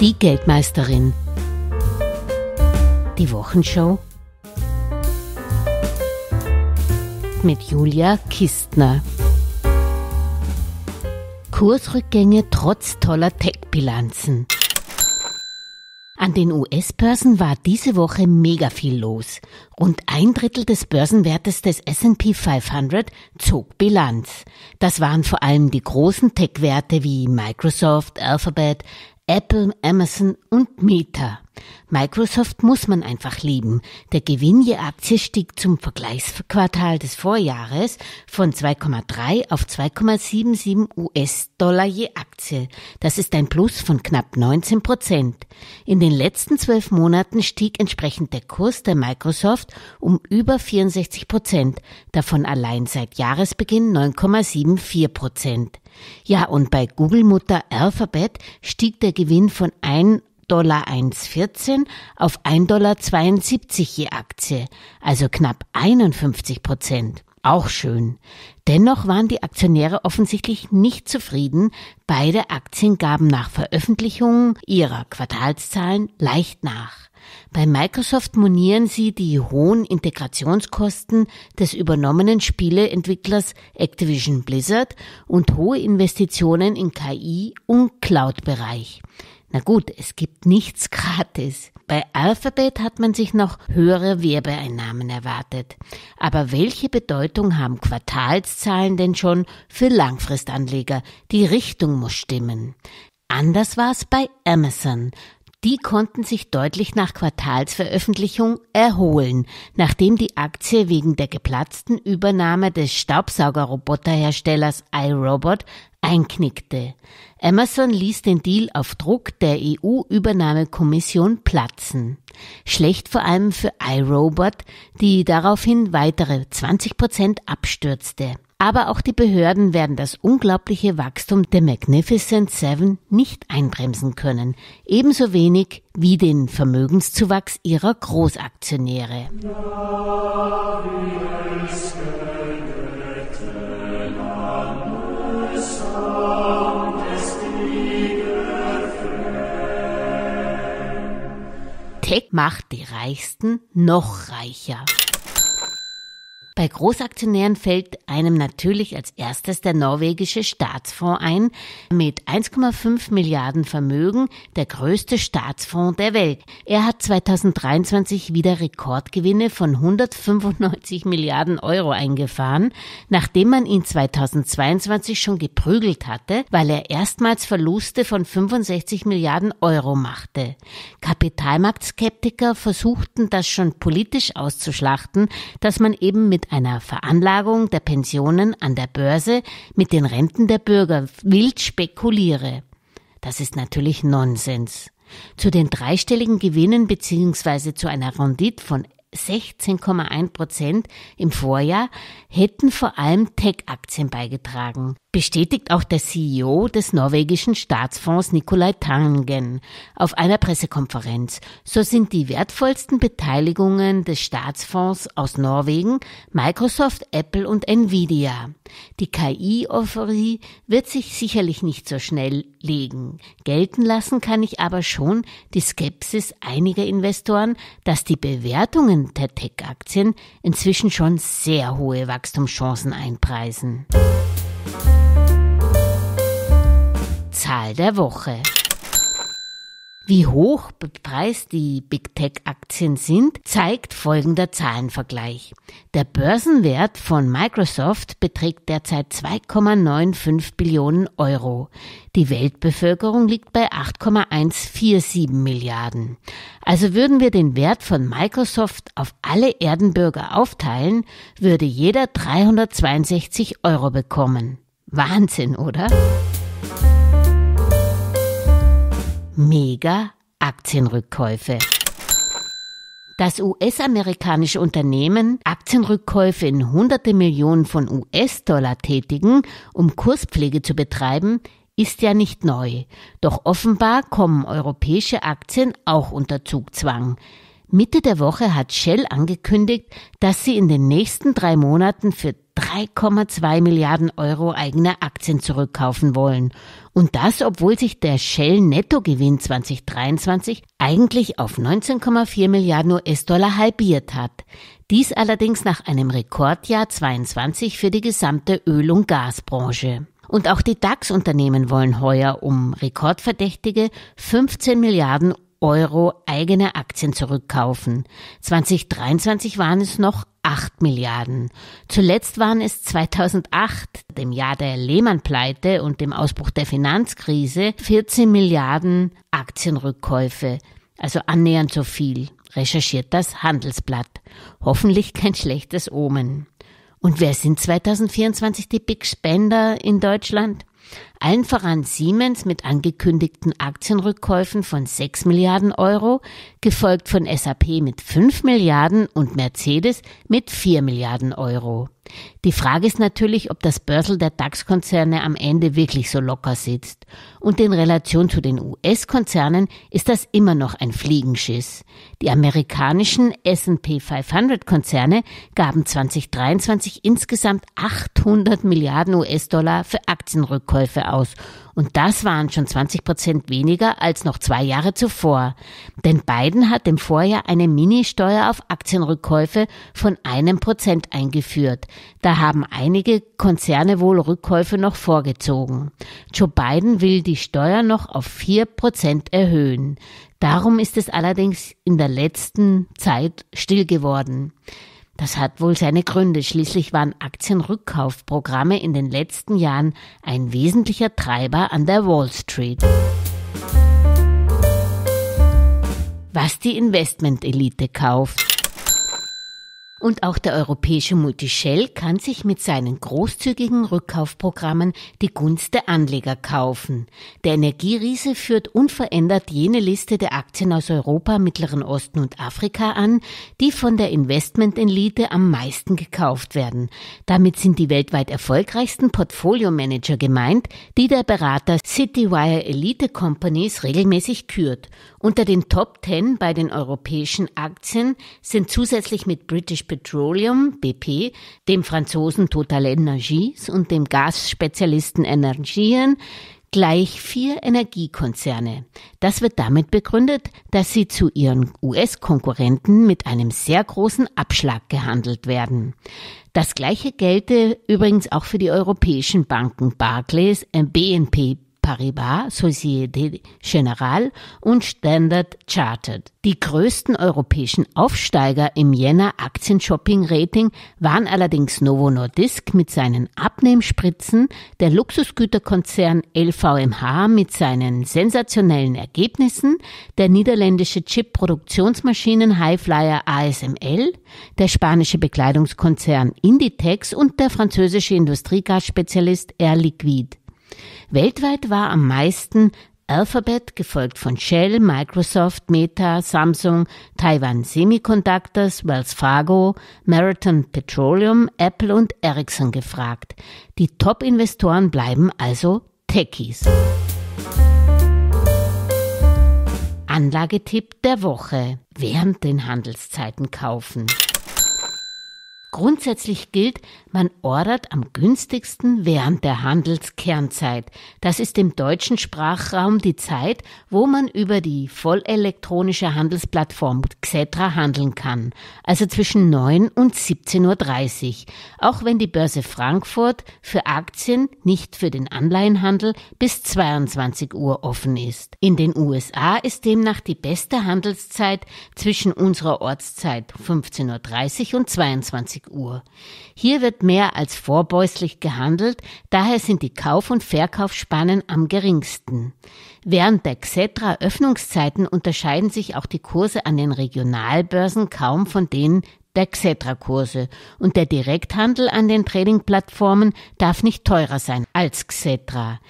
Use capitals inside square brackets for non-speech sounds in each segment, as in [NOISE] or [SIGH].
Die Geldmeisterin. Die Wochenshow mit Julia Kistner. Kursrückgänge trotz toller Tech-Bilanzen. An den US-Börsen war diese Woche mega viel los. Rund ein Drittel des Börsenwertes des S&P 500 zog Bilanz. Das waren vor allem die großen Tech-Werte wie Microsoft, Alphabet, Apple, Amazon und Meta. Microsoft muss man einfach lieben. Der Gewinn je Aktie stieg zum Vergleichsquartal des Vorjahres von 2,3 auf 2,77 US-Dollar je Aktie. Das ist ein Plus von knapp 19 Prozent. In den letzten zwölf Monaten stieg entsprechend der Kurs der Microsoft um über 64 Prozent, davon allein seit Jahresbeginn 9,74 Prozent. Ja, und bei Google-Mutter Alphabet stieg der Gewinn von 1 Dollar 1,14 auf 1,72 Dollar je Aktie, also knapp 51 Prozent. Auch schön. Dennoch waren die Aktionäre offensichtlich nicht zufrieden. Beide Aktien gaben nach Veröffentlichung ihrer Quartalszahlen leicht nach. Bei Microsoft monieren sie die hohen Integrationskosten des übernommenen Spieleentwicklers Activision Blizzard und hohe Investitionen in KI und Cloud-Bereich. Na gut, es gibt nichts [LAUGHS] gratis. Bei Alphabet hat man sich noch höhere Werbeeinnahmen erwartet. Aber welche Bedeutung haben Quartalszahlen denn schon für Langfristanleger? Die Richtung muss stimmen. Anders war es bei Amazon. Die konnten sich deutlich nach Quartalsveröffentlichung erholen, nachdem die Aktie wegen der geplatzten Übernahme des Staubsaugerroboterherstellers iRobot einknickte. Amazon ließ den Deal auf Druck der EU-Übernahmekommission platzen. Schlecht vor allem für iRobot, die daraufhin weitere 20 Prozent abstürzte. Aber auch die Behörden werden das unglaubliche Wachstum der Magnificent Seven nicht einbremsen können, ebenso wenig wie den Vermögenszuwachs ihrer Großaktionäre. Tech macht die Reichsten noch reicher. Bei Großaktionären fällt einem natürlich als erstes der norwegische Staatsfonds ein, mit 1,5 Milliarden Vermögen der größte Staatsfonds der Welt. Er hat 2023 wieder Rekordgewinne von 195 Milliarden Euro eingefahren, nachdem man ihn 2022 schon geprügelt hatte, weil er erstmals Verluste von 65 Milliarden Euro machte. Kapitalmarktskeptiker versuchten das schon politisch auszuschlachten, dass man eben mit einer Veranlagung der Pensionen an der Börse mit den Renten der Bürger wild spekuliere. Das ist natürlich Nonsens. Zu den dreistelligen Gewinnen bzw. zu einer Rendite von 16,1 Prozent im Vorjahr hätten vor allem Tech-Aktien beigetragen bestätigt auch der CEO des norwegischen Staatsfonds Nikolai Tangen auf einer Pressekonferenz. So sind die wertvollsten Beteiligungen des Staatsfonds aus Norwegen Microsoft, Apple und Nvidia. Die KI-Euphorie wird sich sicherlich nicht so schnell legen. Gelten lassen kann ich aber schon die Skepsis einiger Investoren, dass die Bewertungen der Tech-Aktien inzwischen schon sehr hohe Wachstumschancen einpreisen. Zahl der Woche. Wie hoch bepreist die Big Tech Aktien sind, zeigt folgender Zahlenvergleich. Der Börsenwert von Microsoft beträgt derzeit 2,95 Billionen Euro. Die Weltbevölkerung liegt bei 8,147 Milliarden. Also würden wir den Wert von Microsoft auf alle Erdenbürger aufteilen, würde jeder 362 Euro bekommen. Wahnsinn, oder? Mega Aktienrückkäufe. Das US-amerikanische Unternehmen Aktienrückkäufe in hunderte Millionen von US-Dollar tätigen, um Kurspflege zu betreiben, ist ja nicht neu. Doch offenbar kommen europäische Aktien auch unter Zugzwang. Mitte der Woche hat Shell angekündigt, dass sie in den nächsten drei Monaten für 3,2 Milliarden Euro eigene Aktien zurückkaufen wollen. Und das, obwohl sich der Shell-Nettogewinn 2023 eigentlich auf 19,4 Milliarden US-Dollar halbiert hat. Dies allerdings nach einem Rekordjahr 22 für die gesamte Öl- und Gasbranche. Und auch die DAX-Unternehmen wollen heuer um rekordverdächtige 15 Milliarden Euro eigene Aktien zurückkaufen. 2023 waren es noch 8 Milliarden. Zuletzt waren es 2008, dem Jahr der Lehman-Pleite und dem Ausbruch der Finanzkrise, 14 Milliarden Aktienrückkäufe. Also annähernd so viel, recherchiert das Handelsblatt. Hoffentlich kein schlechtes Omen. Und wer sind 2024 die Big Spender in Deutschland? allen voran Siemens mit angekündigten Aktienrückkäufen von 6 Milliarden Euro, gefolgt von SAP mit 5 Milliarden und Mercedes mit 4 Milliarden Euro. Die Frage ist natürlich, ob das Börsel der DAX-Konzerne am Ende wirklich so locker sitzt. Und in Relation zu den US-Konzernen ist das immer noch ein Fliegenschiss. Die amerikanischen S&P 500-Konzerne gaben 2023 insgesamt 800 Milliarden US-Dollar für Aktienrückkäufe aus. Und das waren schon 20 Prozent weniger als noch zwei Jahre zuvor. Denn Biden hat im Vorjahr eine Ministeuer auf Aktienrückkäufe von einem Prozent eingeführt. Da haben einige Konzerne wohl Rückkäufe noch vorgezogen. Joe Biden will die Steuer noch auf 4% erhöhen. Darum ist es allerdings in der letzten Zeit still geworden. Das hat wohl seine Gründe. Schließlich waren Aktienrückkaufprogramme in den letzten Jahren ein wesentlicher Treiber an der Wall Street. Was die Investmentelite kauft. Und auch der europäische Multishell kann sich mit seinen großzügigen Rückkaufprogrammen die Gunst der Anleger kaufen. Der Energieriese führt unverändert jene Liste der Aktien aus Europa, Mittleren Osten und Afrika an, die von der Investmentelite am meisten gekauft werden. Damit sind die weltweit erfolgreichsten Portfolio-Manager gemeint, die der Berater Citywire Elite Companies regelmäßig kürt. Unter den Top Ten bei den europäischen Aktien sind zusätzlich mit British Petroleum, BP, dem Franzosen Total Energies und dem Gasspezialisten Energien gleich vier Energiekonzerne. Das wird damit begründet, dass sie zu ihren US-Konkurrenten mit einem sehr großen Abschlag gehandelt werden. Das gleiche gelte übrigens auch für die europäischen Banken Barclays, BNP Paribas, Société Générale und Standard Chartered. Die größten europäischen Aufsteiger im Jänner Aktien-Shopping-Rating waren allerdings Novo Nordisk mit seinen Abnehmspritzen, der Luxusgüterkonzern LVMH mit seinen sensationellen Ergebnissen, der niederländische Chip-Produktionsmaschinen Highflyer ASML, der spanische Bekleidungskonzern Inditex und der französische Industriegasspezialist Air Liquide. Weltweit war am meisten Alphabet, gefolgt von Shell, Microsoft, Meta, Samsung, Taiwan Semiconductors, Wells Fargo, Marathon Petroleum, Apple und Ericsson gefragt. Die Top-Investoren bleiben also Techies. Anlagetipp der Woche. Während den Handelszeiten kaufen. Grundsätzlich gilt, man ordert am günstigsten während der Handelskernzeit. Das ist im deutschen Sprachraum die Zeit, wo man über die vollelektronische Handelsplattform Xetra handeln kann, also zwischen 9 und 17.30 Uhr, auch wenn die Börse Frankfurt für Aktien, nicht für den Anleihenhandel, bis 22 Uhr offen ist. In den USA ist demnach die beste Handelszeit zwischen unserer Ortszeit 15.30 Uhr und 22 20 Uhr. Hier wird mehr als vorbäuslich gehandelt, daher sind die Kauf- und Verkaufsspannen am geringsten. Während der Xetra Öffnungszeiten unterscheiden sich auch die Kurse an den Regionalbörsen kaum von denen der Xetra-Kurse und der Direkthandel an den Trading-Plattformen darf nicht teurer sein als Xetra.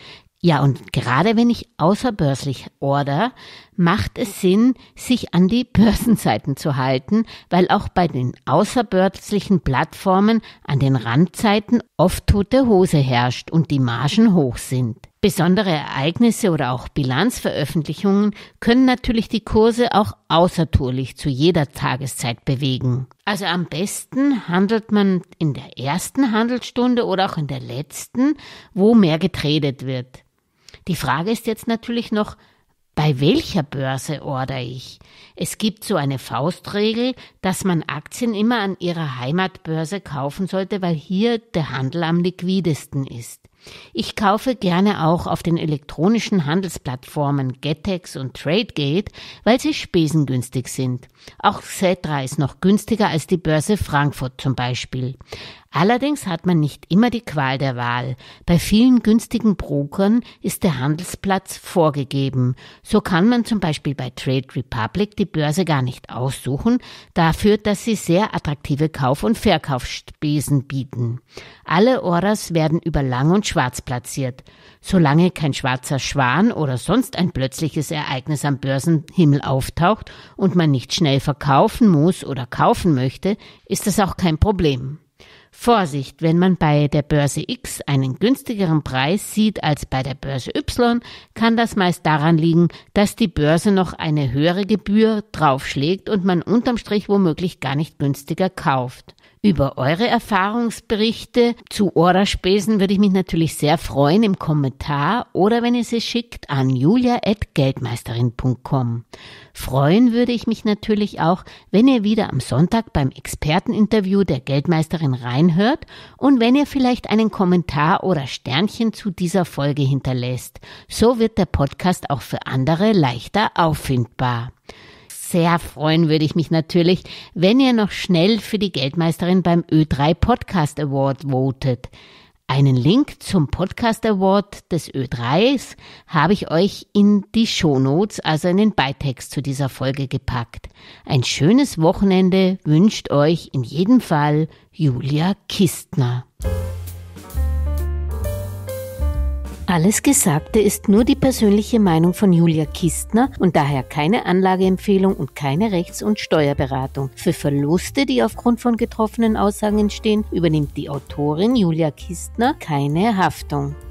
Ja, und gerade wenn ich außerbörslich order, macht es Sinn, sich an die Börsenzeiten zu halten, weil auch bei den außerbörslichen Plattformen an den Randzeiten oft tote Hose herrscht und die Margen hoch sind. Besondere Ereignisse oder auch Bilanzveröffentlichungen können natürlich die Kurse auch außertourlich zu jeder Tageszeit bewegen. Also am besten handelt man in der ersten Handelsstunde oder auch in der letzten, wo mehr getradet wird. Die Frage ist jetzt natürlich noch, bei welcher Börse order ich? Es gibt so eine Faustregel, dass man Aktien immer an ihrer Heimatbörse kaufen sollte, weil hier der Handel am liquidesten ist. Ich kaufe gerne auch auf den elektronischen Handelsplattformen Getex und Tradegate, weil sie spesengünstig sind. Auch Cetra ist noch günstiger als die Börse Frankfurt zum Beispiel. Allerdings hat man nicht immer die Qual der Wahl. Bei vielen günstigen Brokern ist der Handelsplatz vorgegeben. So kann man zum Beispiel bei Trade Republic die Börse gar nicht aussuchen, dafür, dass sie sehr attraktive Kauf- und Verkaufsspesen bieten. Alle Orders werden über Lang und Schwarz platziert. Solange kein schwarzer Schwan oder sonst ein plötzliches Ereignis am Börsenhimmel auftaucht und man nicht schnell verkaufen muss oder kaufen möchte, ist das auch kein Problem. Vorsicht, wenn man bei der Börse X einen günstigeren Preis sieht als bei der Börse Y, kann das meist daran liegen, dass die Börse noch eine höhere Gebühr draufschlägt und man unterm Strich womöglich gar nicht günstiger kauft über eure Erfahrungsberichte zu Orderspesen würde ich mich natürlich sehr freuen im Kommentar oder wenn ihr sie schickt an julia.geldmeisterin.com. Freuen würde ich mich natürlich auch, wenn ihr wieder am Sonntag beim Experteninterview der Geldmeisterin reinhört und wenn ihr vielleicht einen Kommentar oder Sternchen zu dieser Folge hinterlässt. So wird der Podcast auch für andere leichter auffindbar sehr freuen würde ich mich natürlich, wenn ihr noch schnell für die Geldmeisterin beim Ö3 Podcast Award votet. Einen Link zum Podcast Award des Ö3s habe ich euch in die Shownotes, also in den Beitext zu dieser Folge gepackt. Ein schönes Wochenende wünscht euch in jedem Fall Julia Kistner. Alles Gesagte ist nur die persönliche Meinung von Julia Kistner und daher keine Anlageempfehlung und keine Rechts- und Steuerberatung. Für Verluste, die aufgrund von getroffenen Aussagen entstehen, übernimmt die Autorin Julia Kistner keine Haftung.